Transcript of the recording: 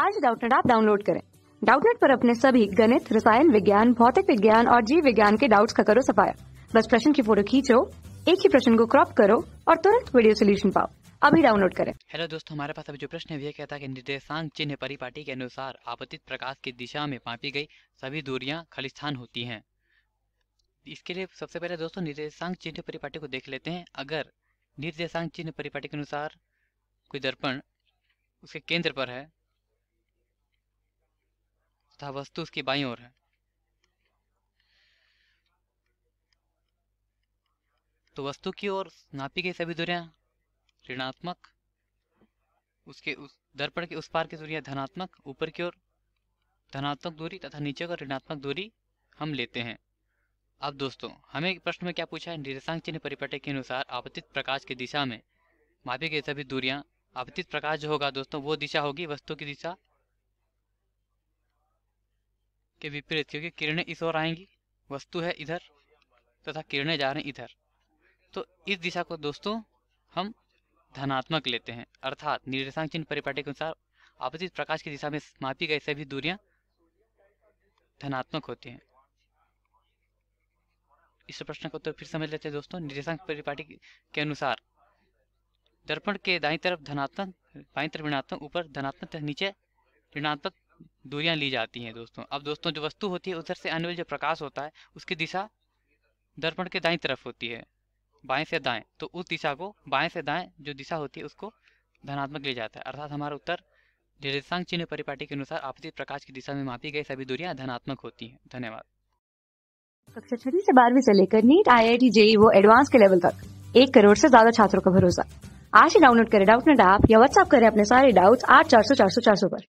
आज डाउटनेट आप डाउनलोड करें डाउटनेट पर अपने सभी गणित रसायन विज्ञान भौतिक विज्ञान और जीव विज्ञान के डाउट्स का करो सफाया बस प्रश्न की फोटो खींचो एक ही प्रश्न को क्रॉप करो और तुरंत वीडियो सोल्यूशन पाओ अभी डाउनलोड करें हेलो दोस्तों हमारे पास अभी जो प्रश्न है यह कहता है कि निर्देशांक चिन्ह परिपाटी के अनुसार आपतित प्रकाश की दिशा में पापी गई सभी दूरियां खलिस्थान होती हैं इसके लिए सबसे पहले दोस्तों निर्देशांक चिन्ह परिपाटी को देख लेते हैं अगर निर्देशांक चिन्ह परिपाटी के अनुसार कोई दर्पण उसके केंद्र पर है तथा वस्तु उसकी बाई ओर है तो वस्तु की ओर नापी गई सभी दूरियां ऋणात्मक उसके उस दर्पण के उस पार की दूरियां धनात्मक ऊपर की ओर धनात्मक दूरी तथा नीचे का ऋणात्मक दूरी हम लेते हैं अब दोस्तों हमें प्रश्न में क्या पूछा है निर्देशांक चिन्ह परिपटे के अनुसार आपतित प्रकाश की दिशा में मापी गई सभी दूरियां आपतित प्रकाश जो होगा दोस्तों वो दिशा होगी वस्तु की दिशा के विपरीत क्योंकि किरणें इस ओर आएंगी वस्तु है इधर तथा किरणें जा रही इधर तो इस दिशा को दोस्तों हम धनात्मक लेते हैं अर्थात निर्देशांक चिन्ह परिपाटी के अनुसार आपसी प्रकाश की दिशा में मापी गई सभी दूरियां धनात्मक होती हैं इस प्रश्न को तो फिर समझ लेते हैं दोस्तों निर्देशांक परिपाटी के अनुसार दर्पण के दाई तरफ धनात्मक बाई तरफ ऋणात्मक ऊपर धनात्मक नीचे ऋणात्मक दूरियां ली जाती हैं दोस्तों अब दोस्तों जो वस्तु होती है उधर से आने जो प्रकाश होता है उसकी दिशा दर्पण के दाई तरफ होती है बाएं से दाएं तो उस दिशा को बाएं से दाएं जो दिशा होती है उसको धनात्मक ले जाता है अर्थात हमारा उत्तर निर्देशांग चिन्ह परिपाटी के अनुसार आपतित प्रकाश की दिशा में मापी गई सभी दूरियां धनात्मक होती हैं धन्यवाद कक्षा छठी से बारहवीं से लेकर NEET I I T JEE वो एडवांस के लेवल तक एक करोड़ से ज्यादा छात्रों का भरोसा आज ही डाउनलोड करें डाउट नेट ऐप या व्हाट्सअप करें अपने सारे डाउट्स आठ चार सौ चार सौ चार सौ पर